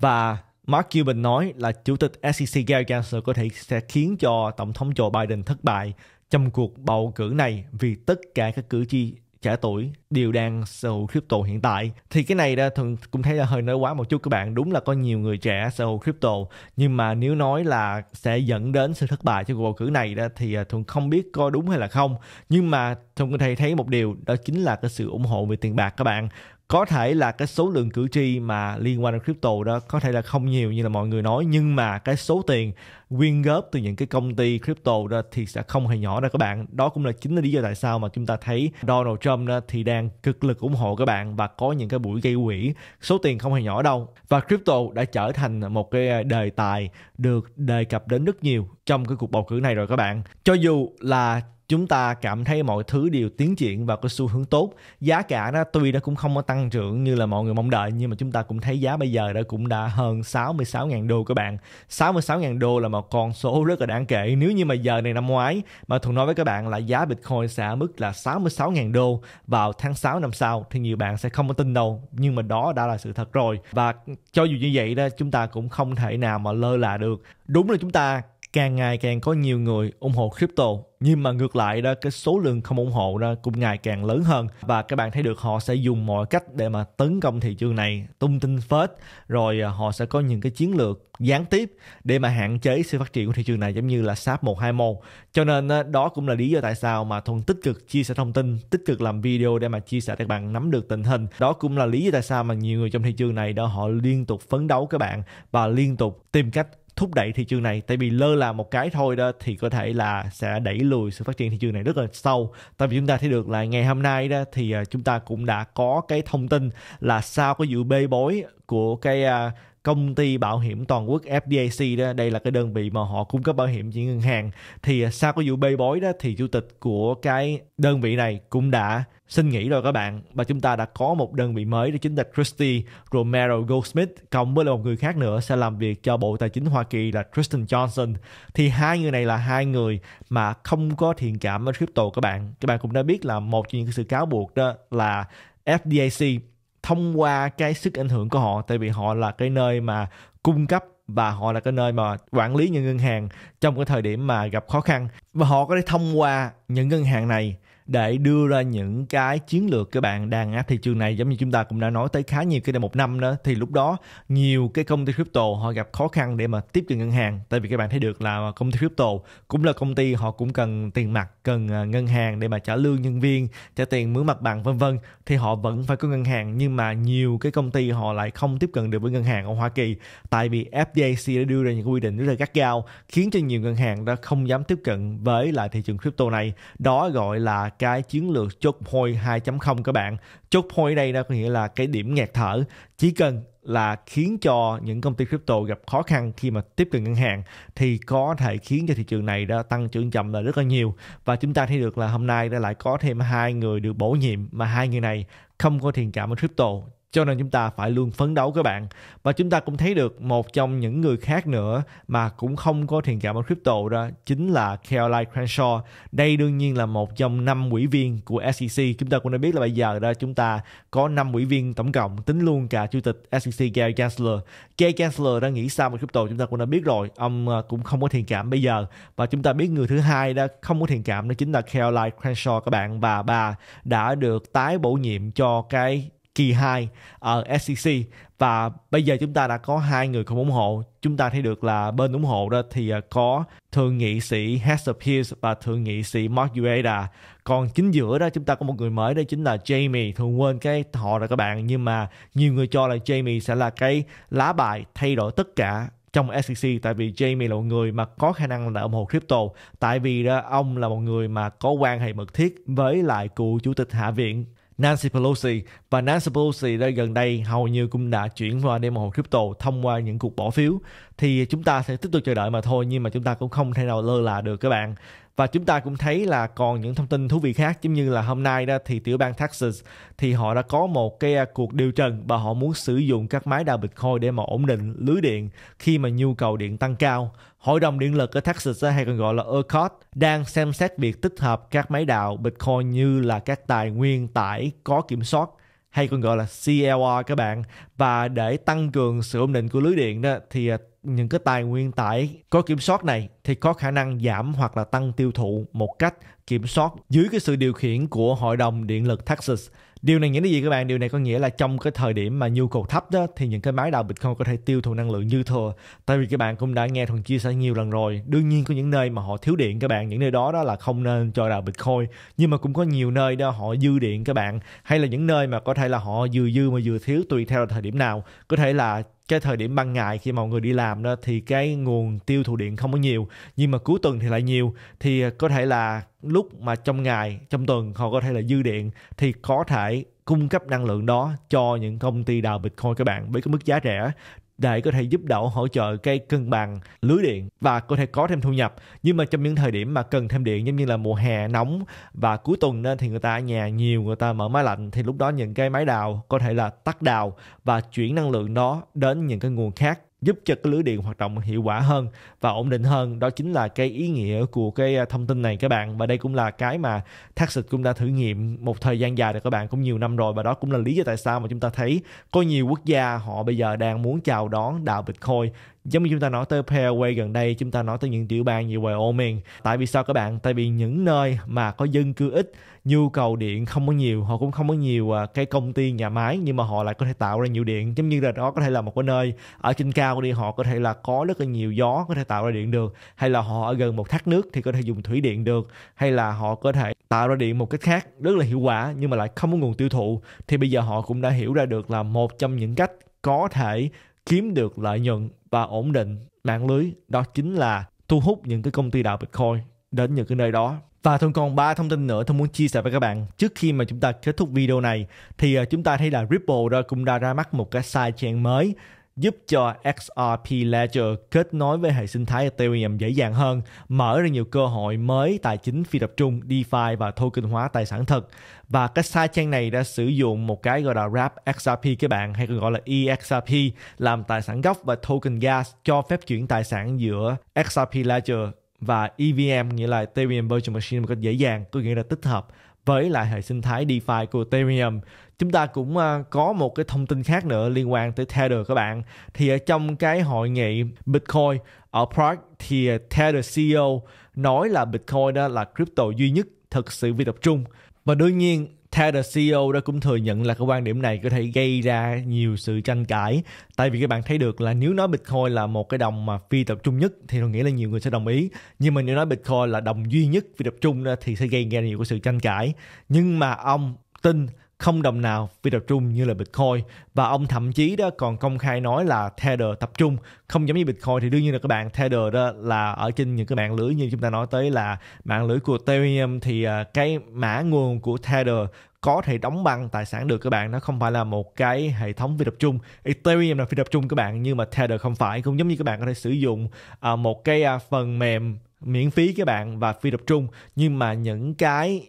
và Mark Cuban nói là chủ tịch SEC Gary Gensler có thể sẽ khiến cho tổng thống Joe Biden thất bại trong cuộc bầu cử này vì tất cả các cử tri trẻ tuổi đều đang sở hữu crypto hiện tại thì cái này ra thường cũng thấy là hơi nói quá một chút các bạn đúng là có nhiều người trẻ sở hữu crypto nhưng mà nếu nói là sẽ dẫn đến sự thất bại cho cuộc bầu cử này đó thì à, thường không biết có đúng hay là không nhưng mà thường có thể thấy một điều đó chính là cái sự ủng hộ về tiền bạc các bạn có thể là cái số lượng cử tri mà liên quan đến crypto đó có thể là không nhiều như là mọi người nói nhưng mà cái số tiền quyên góp từ những cái công ty crypto đó thì sẽ không hề nhỏ đâu các bạn đó cũng là chính là lý do tại sao mà chúng ta thấy Donald Trump đó thì đang cực lực ủng hộ các bạn và có những cái buổi gây quỹ số tiền không hề nhỏ đâu và crypto đã trở thành một cái đề tài được đề cập đến rất nhiều trong cái cuộc bầu cử này rồi các bạn cho dù là chúng ta cảm thấy mọi thứ đều tiến triển và có xu hướng tốt giá cả nó tuy nó cũng không có tăng trưởng như là mọi người mong đợi nhưng mà chúng ta cũng thấy giá bây giờ đã cũng đã hơn 66.000 đô các bạn 66.000 đô là một con số rất là đáng kể nếu như mà giờ này năm ngoái mà thường nói với các bạn là giá Bitcoin sẽ mức là 66.000 đô vào tháng 6 năm sau thì nhiều bạn sẽ không có tin đâu nhưng mà đó đã là sự thật rồi và cho dù như vậy đó chúng ta cũng không thể nào mà lơ là được đúng là chúng ta càng ngày càng có nhiều người ủng hộ crypto nhưng mà ngược lại đó cái số lượng không ủng hộ đó cũng ngày càng lớn hơn và các bạn thấy được họ sẽ dùng mọi cách để mà tấn công thị trường này tung tin phết rồi à, họ sẽ có những cái chiến lược gián tiếp để mà hạn chế sự phát triển của thị trường này giống như là SAP 121 cho nên đó cũng là lý do tại sao mà Thuần tích cực chia sẻ thông tin tích cực làm video để mà chia sẻ để các bạn nắm được tình hình đó cũng là lý do tại sao mà nhiều người trong thị trường này đó họ liên tục phấn đấu các bạn và liên tục tìm cách thúc đẩy thị trường này tại vì lơ là một cái thôi đó thì có thể là sẽ đẩy lùi sự phát triển thị trường này rất là sâu tại vì chúng ta thấy được là ngày hôm nay đó thì à, chúng ta cũng đã có cái thông tin là sau cái vụ bê bối của cái à, công ty bảo hiểm toàn quốc FDIC đó đây là cái đơn vị mà họ cung cấp bảo hiểm cho ngân hàng thì à, sau cái vụ bê bối đó thì chủ tịch của cái đơn vị này cũng đã Xin nghĩ rồi các bạn, và chúng ta đã có một đơn vị mới đó chính là Christy Romero Goldsmith cộng với một người khác nữa sẽ làm việc cho Bộ Tài chính Hoa Kỳ là Kristen Johnson. Thì hai người này là hai người mà không có thiện cảm với crypto các bạn. Các bạn cũng đã biết là một trong những sự cáo buộc đó là FDIC thông qua cái sức ảnh hưởng của họ tại vì họ là cái nơi mà cung cấp và họ là cái nơi mà quản lý những ngân hàng trong cái thời điểm mà gặp khó khăn và họ có thể thông qua những ngân hàng này để đưa ra những cái chiến lược các bạn đang áp thị trường này giống như chúng ta cũng đã nói tới khá nhiều cái đây một năm đó thì lúc đó nhiều cái công ty crypto họ gặp khó khăn để mà tiếp cận ngân hàng tại vì các bạn thấy được là công ty crypto cũng là công ty họ cũng cần tiền mặt cần à, ngân hàng để mà trả lương nhân viên trả tiền mướn mặt bằng vân vân thì họ vẫn phải có ngân hàng nhưng mà nhiều cái công ty họ lại không tiếp cận được với ngân hàng ở Hoa Kỳ tại vì FDIC đã đưa ra những quy định rất là gắt gao khiến cho nhiều ngân hàng đã không dám tiếp cận với lại thị trường crypto này đó gọi là cái chiến lược chốt point 2.0 các bạn chốt point đây đó có nghĩa là cái điểm nghẹt thở chỉ cần là khiến cho những công ty crypto gặp khó khăn khi mà tiếp cận ngân hàng thì có thể khiến cho thị trường này đã tăng trưởng chậm là rất là nhiều và chúng ta thấy được là hôm nay đã lại có thêm hai người được bổ nhiệm mà hai người này không có thiện cảm với crypto cho nên chúng ta phải luôn phấn đấu các bạn và chúng ta cũng thấy được một trong những người khác nữa mà cũng không có thiện cảm ở crypto đó chính là Caroline Crenshaw đây đương nhiên là một trong năm ủy viên của SEC chúng ta cũng đã biết là bây giờ đó chúng ta có năm ủy viên tổng cộng tính luôn cả chủ tịch SEC Gary Gensler Gary Gensler đã nghĩ sao về crypto chúng ta cũng đã biết rồi ông ờ, cũng không có thiện cảm bây giờ và chúng ta biết người thứ hai đã không có thiện cảm đó chính là Caroline Crenshaw các bạn và bà đã được tái bổ nhiệm cho cái kỳ 2 ở ờ, SEC và bây giờ chúng ta đã có hai người không ủng hộ chúng ta thấy được là bên ủng hộ đó thì ờ, có thượng nghị sĩ Hester Pierce và thượng nghị sĩ Mark Ueda còn chính giữa đó chúng ta có một người mới đó chính là Jamie thường quên cái họ là các bạn nhưng mà nhiều người cho là Jamie sẽ là cái lá bài thay đổi tất cả trong SEC tại vì Jamie là một người mà có khả năng là ủng hộ crypto tại vì đó, ông là một người mà có quan hệ mật thiết với lại cựu chủ tịch hạ viện Nancy Pelosi và Nancy Pelosi đây gần đây hầu như cũng đã chuyển qua để ủng crypto thông qua những cuộc bỏ phiếu thì chúng ta sẽ tiếp tục chờ đợi mà thôi nhưng mà chúng ta cũng không thể nào lơ là được các bạn và chúng ta cũng thấy là còn những thông tin thú vị khác giống như là hôm nay đó thì tiểu bang Texas thì họ đã có một cái à, cuộc điều trần và họ muốn sử dụng các máy đào Bitcoin để mà ổn định lưới điện khi mà nhu cầu điện tăng cao. Hội đồng điện lực ở Texas hay còn gọi là ERCOT đang xem xét việc tích hợp các máy đào Bitcoin như là các tài nguyên tải có kiểm soát hay còn gọi là CLR các bạn và để tăng cường sự ổn định của lưới điện đó thì à, những cái tài nguyên tải có kiểm soát này thì có khả năng giảm hoặc là tăng tiêu thụ một cách kiểm soát dưới cái sự điều khiển của Hội đồng Điện lực Texas. Điều này nghĩa là gì các bạn? Điều này có nghĩa là trong cái thời điểm mà nhu cầu thấp đó thì những cái máy đào Bitcoin có thể tiêu thụ năng lượng như thừa. Tại vì các bạn cũng đã nghe thằng chia sẻ nhiều lần rồi. Đương nhiên có những nơi mà họ thiếu điện các bạn, những nơi đó đó là không nên cho đào Bitcoin. Nhưng mà cũng có nhiều nơi đó họ dư điện các bạn hay là những nơi mà có thể là họ vừa dư mà vừa thiếu tùy theo thời điểm nào. Có thể là cái thời điểm ban ngày khi mọi người đi làm đó thì cái nguồn tiêu thụ điện không có nhiều nhưng mà cuối tuần thì lại nhiều thì à, có thể là lúc mà trong ngày trong tuần họ có thể là dư điện thì có thể cung cấp năng lượng đó cho những công ty đào Bitcoin các bạn với cái mức giá rẻ để có thể giúp đỡ hỗ trợ cây cân bằng lưới điện và có thể có thêm thu nhập nhưng mà trong những thời điểm mà cần thêm điện giống như là mùa hè nóng và cuối tuần nên thì người ta ở nhà nhiều người ta mở máy lạnh thì lúc đó những cái máy đào có thể là tắt đào và chuyển năng lượng đó đến những cái nguồn khác giúp cho cái lưới điện hoạt động hiệu quả hơn và ổn định hơn đó chính là cái ý nghĩa của cái à, thông tin này các bạn và đây cũng là cái mà Taxit cũng đã thử nghiệm một thời gian dài rồi các bạn cũng nhiều năm rồi và đó cũng là lý do tại sao mà chúng ta thấy có nhiều quốc gia họ bây giờ đang muốn chào đón đạo Bitcoin giống như chúng ta nói tới Paraguay gần đây chúng ta nói tới những tiểu bang như Wyoming tại vì sao các bạn tại vì những nơi mà có dân cư ít nhu cầu điện không có nhiều họ cũng không có nhiều à, cái công ty nhà máy nhưng mà họ lại có thể tạo ra nhiều điện giống như là đó có thể là một cái nơi ở trên cao đi họ có thể là có rất là nhiều gió có thể tạo ra điện được hay là họ ở gần một thác nước thì có thể dùng thủy điện được hay là họ có thể tạo ra điện một cách khác rất là hiệu quả nhưng mà lại không có nguồn tiêu thụ thì bây giờ họ cũng đã hiểu ra được là một trong những cách có thể kiếm được lợi nhuận và ổn định mạng lưới đó chính là thu hút những cái công ty đạo Bitcoin đến những cái nơi đó. Và Thuận còn ba thông tin nữa tôi muốn chia sẻ với các bạn trước khi mà chúng ta kết thúc video này thì ờ, chúng ta thấy là Ripple đó cũng đã ra mắt một cái sidechain mới giúp cho XRP Ledger kết nối với hệ sinh thái Ethereum dễ dàng hơn, mở ra nhiều cơ hội mới tài chính phi tập trung, DeFi và token hóa tài sản thật. Và cái sidechain này đã sử dụng một cái gọi là Wrap XRP các bạn, hay còn gọi là EXRP, làm tài sản gốc và token gas cho phép chuyển tài sản giữa XRP Ledger và EVM nghĩa là Ethereum Virtual Machine một cách dễ dàng, có nghĩa là tích hợp với lại hệ sinh thái DeFi của Ethereum. Chúng ta cũng ờ, có một cái thông tin khác nữa liên quan tới Tether các bạn. Thì ở trong cái hội nghị Bitcoin ở Prague thì Tether CEO nói là Bitcoin đó là crypto duy nhất thực sự vi tập trung. Và đương nhiên theo the CEO đó cũng thừa nhận là cái quan điểm này có thể gây ra nhiều sự tranh cãi tại vì các bạn thấy được là nếu nói Bitcoin là một cái đồng mà phi tập trung nhất thì tôi nghĩ là nhiều người sẽ đồng ý nhưng mà nếu nói Bitcoin là đồng duy nhất phi tập trung thì sẽ gây ra nhiều cái sự tranh cãi nhưng mà ông tin không đồng nào vì tập trung như là Bitcoin và ông thậm chí đó còn công khai nói là Tether tập trung không giống như Bitcoin thì đương nhiên là các bạn Tether đó là ở trên những cái mạng lưới như chúng ta nói tới là mạng lưới của Ethereum thì à, cái mã nguồn của Tether có thể đóng băng tài sản được các bạn nó không phải là một cái hệ thống phi tập trung Ethereum là phi tập trung các bạn nhưng mà Tether không phải cũng giống như các bạn có thể sử dụng à, một cái à, phần mềm miễn phí các bạn và phi tập trung nhưng mà những cái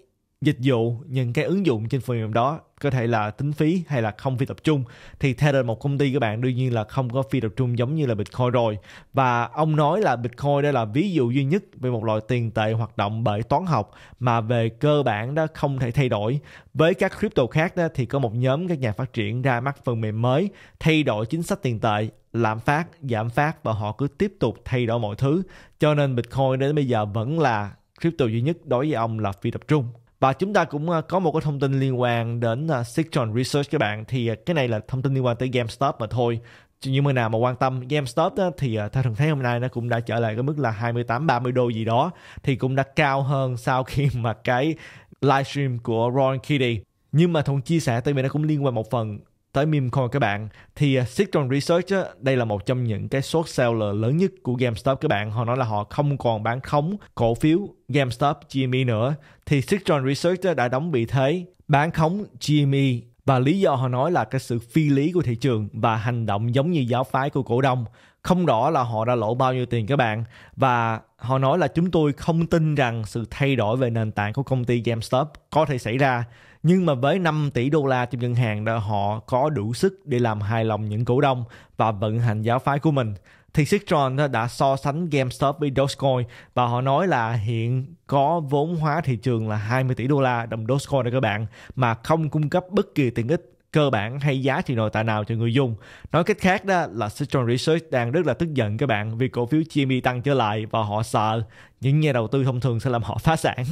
dịch vụ những cái ứng dụng trên phần mềm đó có thể là tính phí hay là không phi tập trung thì theo một công ty các bạn đương nhiên là không có phi tập trung giống như là Bitcoin rồi và ông nói là Bitcoin đây là ví dụ duy nhất về một loại tiền tệ hoạt động bởi toán học mà về cơ bản đó không thể thay đổi với các crypto khác đó thì có một nhóm các nhà phát triển ra mắt phần mềm mới thay đổi chính sách tiền tệ lạm phát giảm phát và họ cứ tiếp tục thay đổi mọi thứ cho nên Bitcoin đến bây giờ vẫn là crypto duy nhất đối với ông là phi tập trung và chúng ta cũng à, có một cái thông tin liên quan đến à, Sitron Research các bạn thì à, cái này là thông tin liên quan tới GameStop mà thôi nhưng mà nào mà quan tâm GameStop đó, thì theo thường thấy hôm nay nó cũng đã trở lại cái mức là 28 30 đô gì đó thì cũng đã cao hơn sau khi mà cái livestream của Ron Kitty nhưng mà Thuận chia sẻ tới mình nó cũng liên quan một phần tới Mimcoin các bạn thì à, Citron Research đây là một trong những cái short seller lớn nhất của GameStop các bạn họ nói là họ không còn bán khống cổ phiếu GameStop GME nữa thì Citron Research đã đóng bị thế bán khống GME và lý do họ nói là cái sự phi lý của thị trường và hành động giống như giáo phái của cổ đông không rõ là họ đã lỗ bao nhiêu tiền các bạn và họ nói là chúng tôi không tin rằng sự thay đổi về nền tảng của công ty GameStop có thể xảy ra nhưng mà với 5 tỷ đô la trong ngân hàng đó họ có đủ sức để làm hài lòng những cổ đông và vận hành giáo phái của mình thì Citron đã so sánh GameStop với Dogecoin và họ nói là hiện có vốn hóa thị trường là 20 tỷ đô la đồng Dogecoin đó các bạn mà không cung cấp bất kỳ tiện ích cơ bản hay giá trị nội tại nào cho người dùng. Nói cách khác đó là Citron Research đang rất là tức giận các bạn vì cổ phiếu GME tăng trở lại và họ sợ những nhà đầu tư thông thường sẽ làm họ phá sản.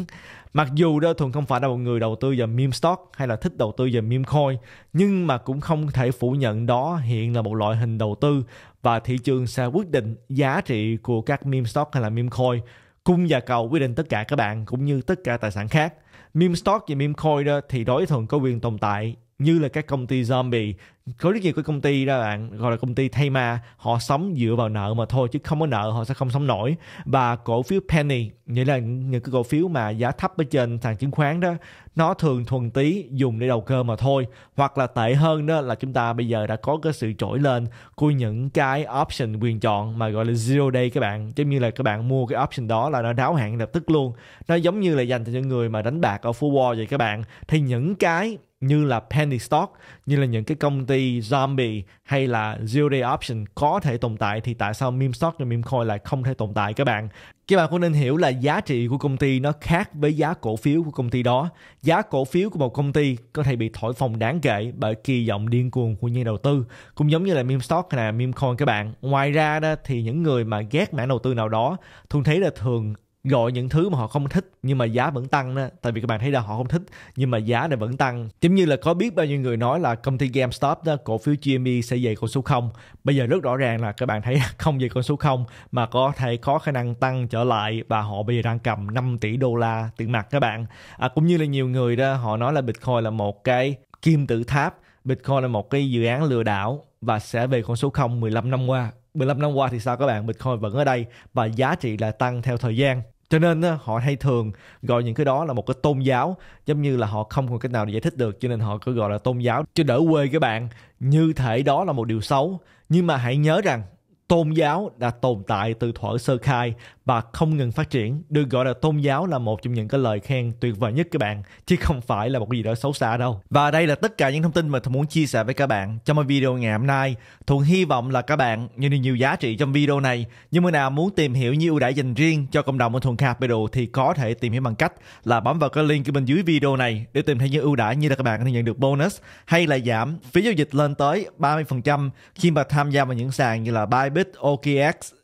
Mặc dù đó thường không phải là một người đầu tư vào meme stock hay là thích đầu tư vào meme coin, nhưng mà cũng không thể phủ nhận đó hiện là một loại hình đầu tư và thị trường sẽ quyết định giá trị của các meme stock hay là meme coin. Cung và cầu quyết định tất cả các bạn cũng như tất cả tài sản khác meme stock và meme coin đó thì đối thường có quyền tồn tại như là các công ty zombie có rất nhiều cái công ty đó bạn gọi là công ty thay ma họ sống dựa vào nợ mà thôi chứ không có nợ họ sẽ không sống nổi và cổ phiếu penny nghĩa là những cái cổ phiếu mà giá thấp ở trên sàn chứng khoán đó nó thường thuần tí dùng để đầu cơ mà thôi hoặc là tệ hơn đó là chúng ta bây giờ đã có cái sự trỗi lên của những cái option quyền chọn mà gọi là zero day các bạn giống như là các bạn mua cái option đó là nó đáo hạn lập tức luôn nó giống như là dành cho những người mà đánh bạc ở phố wall vậy các bạn thì những cái như là penny stock, như là những cái công ty zombie hay là zero day option có thể tồn tại thì tại sao meme stock và meme coin lại không thể tồn tại các bạn? Các bạn cũng nên hiểu là giá trị của công ty nó khác với giá cổ phiếu của công ty đó. Giá cổ phiếu của một công ty có thể bị thổi phồng đáng kể bởi kỳ vọng điên cuồng của nhà đầu tư, cũng giống như là meme stock là meme coin các bạn. Ngoài ra đó thì những người mà ghét mã đầu tư nào đó thường thấy là thường gọi những thứ mà họ không thích nhưng mà giá vẫn tăng đó tại vì các bạn thấy là họ không thích nhưng mà giá này vẫn tăng giống như là có biết bao nhiêu người nói là công ty GameStop đó cổ phiếu GME sẽ về con số 0 bây giờ rất rõ ràng là các bạn thấy *laughs* không về con số 0 mà có thể có khả năng tăng trở lại và họ bây giờ đang cầm 5 tỷ đô la tiền mặt các bạn à, cũng như là nhiều người đó họ nói là Bitcoin là một cái kim tự tháp Bitcoin là một cái dự án lừa đảo và sẽ về con số 0 15 năm qua 15 năm qua thì sao các bạn Bitcoin vẫn ở đây và giá trị là tăng theo thời gian cho nên á, họ hay thường gọi những cái đó là một cái tôn giáo giống như là họ không còn cách nào để giải thích được cho nên họ cứ gọi là tôn giáo chứ đỡ quê các bạn như thể đó là một điều xấu nhưng mà hãy nhớ rằng tôn giáo đã tồn tại từ thuở sơ khai và không ngừng phát triển được gọi là tôn giáo là một trong những cái lời khen tuyệt vời nhất các bạn chứ không phải là một cái gì đó xấu xa đâu và đây là tất cả những thông tin mà tôi muốn chia sẻ với các bạn trong một video ngày hôm nay thuận hy vọng là các bạn nhận được nhiều giá trị trong video này nhưng mà nào muốn tìm hiểu những ưu đãi dành riêng cho cộng đồng của thuận capital thì có thể tìm hiểu bằng cách là bấm vào cái link bên dưới video này để tìm thấy những ưu đãi như là các bạn có thể nhận được bonus hay là giảm phí giao dịch lên tới 30% khi mà tham gia vào những sàn như là Bybit, OKX,